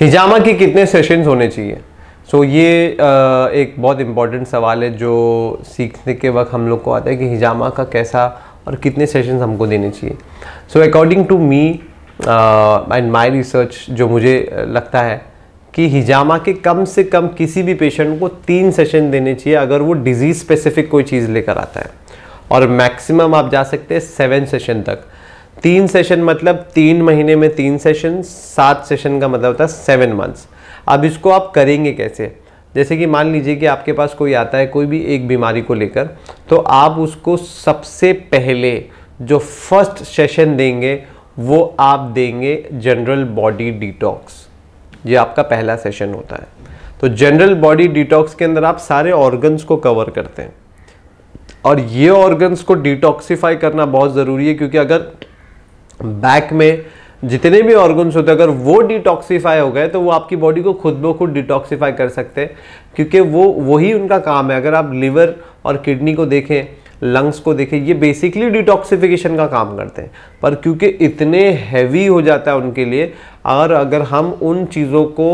हिजामा के कितने सेशंस होने चाहिए सो so, ये एक बहुत इम्पॉर्टेंट सवाल है जो सीखने के वक्त हम लोग को आता है कि हिजामा का कैसा और कितने सेशंस हमको देने चाहिए so according to me and my research जो मुझे लगता है कि हिजामा के कम से कम किसी भी पेशेंट को तीन सेशन देने चाहिए अगर वो डिज़ीज़ स्पेसिफिक कोई चीज़ लेकर आता है और मैक्सिमम आप जा सकते हैं सेवन सेशन तक तीन सेशन मतलब तीन महीने में तीन सेशन सात सेशन का मतलब होता है सेवन मंथ्स अब इसको आप करेंगे कैसे जैसे कि मान लीजिए कि आपके पास कोई आता है कोई भी एक बीमारी को लेकर तो आप उसको सबसे पहले जो फर्स्ट सेशन देंगे वो आप देंगे जनरल बॉडी डिटॉक्स ये आपका पहला सेशन होता है तो जनरल बॉडी डिटॉक्स के अंदर आप सारे ऑर्गन्स को कवर करते हैं और ये ऑर्गन्स को डिटॉक्सीफाई करना बहुत ज़रूरी है क्योंकि अगर बैक में जितने भी ऑर्गन्स होते हैं अगर वो डिटॉक्सीफाई हो गए तो वो आपकी बॉडी को खुद ब खुद डिटॉक्सीफाई कर सकते हैं क्योंकि वो वही उनका काम है अगर आप लीवर और किडनी को देखें लंग्स को देखें ये बेसिकली डिटॉक्सिफिकेशन का काम करते हैं पर क्योंकि इतने हैवी हो जाता है उनके लिए और अगर हम उन चीज़ों को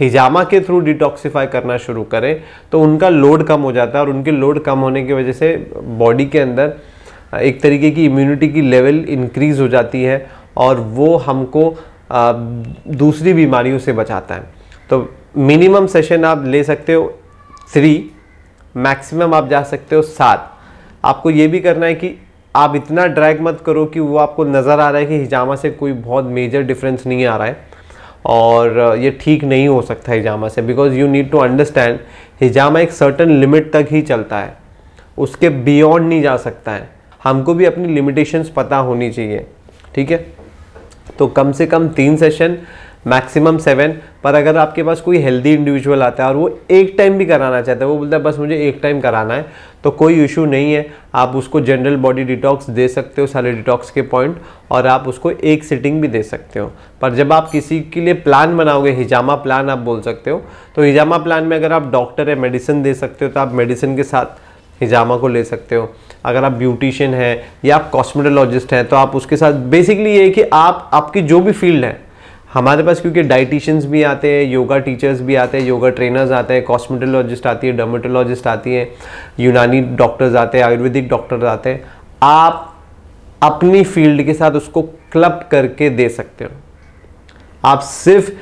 हिजामा के थ्रू डिटॉक्सीफाई करना शुरू करें तो उनका लोड कम हो जाता है और उनके लोड कम होने की वजह से बॉडी के अंदर एक तरीके की इम्यूनिटी की लेवल इंक्रीज़ हो जाती है और वो हमको दूसरी बीमारियों से बचाता है तो मिनिमम सेशन आप ले सकते हो थ्री मैक्सिमम आप जा सकते हो सात आपको ये भी करना है कि आप इतना ड्रैग मत करो कि वो आपको नज़र आ रहा है कि हिजामा से कोई बहुत मेजर डिफरेंस नहीं आ रहा है और ये ठीक नहीं हो सकता हिजामा से because you need to understand हिजामा एक सर्टन लिमिट तक ही चलता है उसके बियॉन्ड नहीं जा सकता है हमको भी अपनी लिमिटेशंस पता होनी चाहिए ठीक है तो कम से कम तीन सेशन मैक्सिमम सेवन पर अगर आपके पास कोई हेल्दी इंडिविजुअल आता है और वो एक टाइम भी कराना चाहता है वो बोलता है बस मुझे एक टाइम कराना है तो कोई इशू नहीं है आप उसको जनरल बॉडी डिटॉक्स दे सकते हो सारे डिटॉक्स के पॉइंट और आप उसको एक सिटिंग भी दे सकते हो पर जब आप किसी के लिए प्लान बनाओगे हिजामा प्लान आप बोल सकते हो तो हिजामा प्लान में अगर आप डॉक्टर है मेडिसिन दे सकते हो तो आप मेडिसिन के साथ हिजामा को ले सकते हो अगर आप ब्यूटिशियन हैं या आप कॉस्मेटोलॉजिस्ट हैं तो आप उसके साथ बेसिकली ये कि आप आपकी जो भी फील्ड है हमारे पास क्योंकि डाइटिशियंस भी आते हैं योगा टीचर्स भी आते हैं योगा ट्रेनर्स आते हैं कॉस्मेटोलॉजिस्ट आती है डर्मेटोलॉजिस्ट आती है यूनानी डॉक्टर्स आते हैं आयुर्वेदिक डॉक्टर्स आते हैं आप अपनी फील्ड के साथ उसको क्लब करके दे सकते हो आप सिर्फ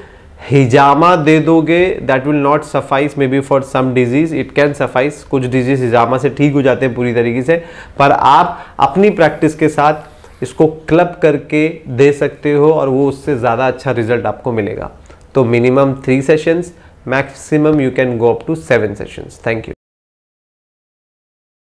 हिजामा दे दोगे that will not suffice maybe for some disease it can suffice कुछ डिजीज़ हिजामा से ठीक हो जाते हैं पूरी तरीके से पर आप अपनी प्रैक्टिस के साथ इसको क्लब करके दे सकते हो और वो उससे ज़्यादा अच्छा रिजल्ट आपको मिलेगा तो minimum three sessions maximum you can go up to seven sessions thank you